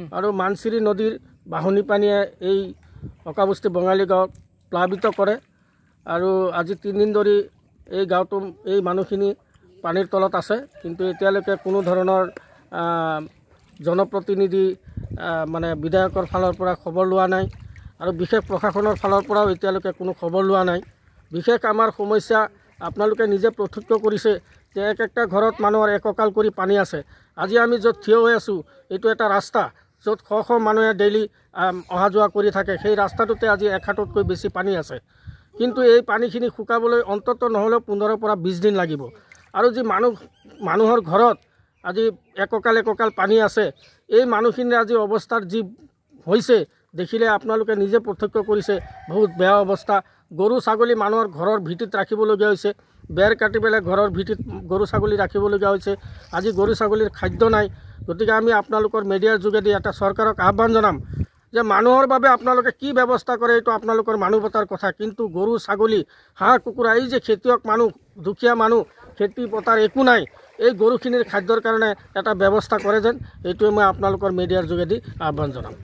আৰু মানচিৰি নদীৰ বাহনী পানীয়ে এই অকাবস্তি বঙালী গাঁৱক প্লাৱিত কৰে আৰু আজি তিনিদিন ধৰি এই গাঁৱটো এই মানুহখিনি পানীৰ তলত আছে কিন্তু এতিয়ালৈকে কোনো ধৰণৰ জনপ্ৰতিনিধি মানে বিধায়কৰ ফালৰ পৰা খবৰ লোৱা নাই আৰু বিশেষ প্ৰশাসনৰ ফালৰ পৰাও এতিয়ালৈকে কোনো খবৰ লোৱা নাই বিশেষ আমাৰ সমস্যা আপোনালোকে নিজে প্ৰত্যক্ষ কৰিছে যে এক একটা ঘৰত মানুহৰ এককাল কৰি পানী আছে আজি আমি য'ত থিয় হৈ আছোঁ এইটো এটা ৰাস্তা য'ত শ শ মানুহে ডেইলি অহা যোৱা কৰি থাকে সেই ৰাস্তাটোতে আজি এক হাততকৈ বেছি পানী আছে কিন্তু এই পানীখিনি শুকাবলৈ অন্ততঃ নহ'লেও পোন্ধৰৰ পৰা বিছ দিন লাগিব আৰু যি মানুহ মানুহৰ ঘৰত আজি এককাল এককাল পানী আছে এই মানুহখিনিৰ আজি অৱস্থাৰ যি হৈছে দেখিলে আপোনালোকে নিজে প্ৰত্যক্ষ কৰিছে বহুত বেয়া অৱস্থা গৰু ছাগলী মানুহৰ ঘৰৰ ভিত্তিত ৰাখিবলগীয়া হৈছে বেৰ কাটি পেলাই ঘৰৰ ভিত্তিত গৰু ছাগলী ৰাখিবলগীয়া হৈছে আজি গৰু ছাগলীৰ খাদ্য নাই গতিকে আমি আপোনালোকৰ মিডিয়াৰ যোগেদি এটা চৰকাৰক আহ্বান জনাম যে মানুহৰ বাবে আপোনালোকে কি ব্যৱস্থা কৰে এইটো আপোনালোকৰ মানৱতাৰ কথা কিন্তু গৰু ছাগলী হাঁহ কুকুৰা এই যে খেতিয়ক মানুহ দুখীয়া মানুহ খেতি পথাৰ একো নাই এই গৰুখিনিৰ খাদ্যৰ কাৰণে এটা ব্যৱস্থা কৰে যেন এইটোৱে মই আপোনালোকৰ মিডিয়াৰ যোগেদি আহ্বান জনাম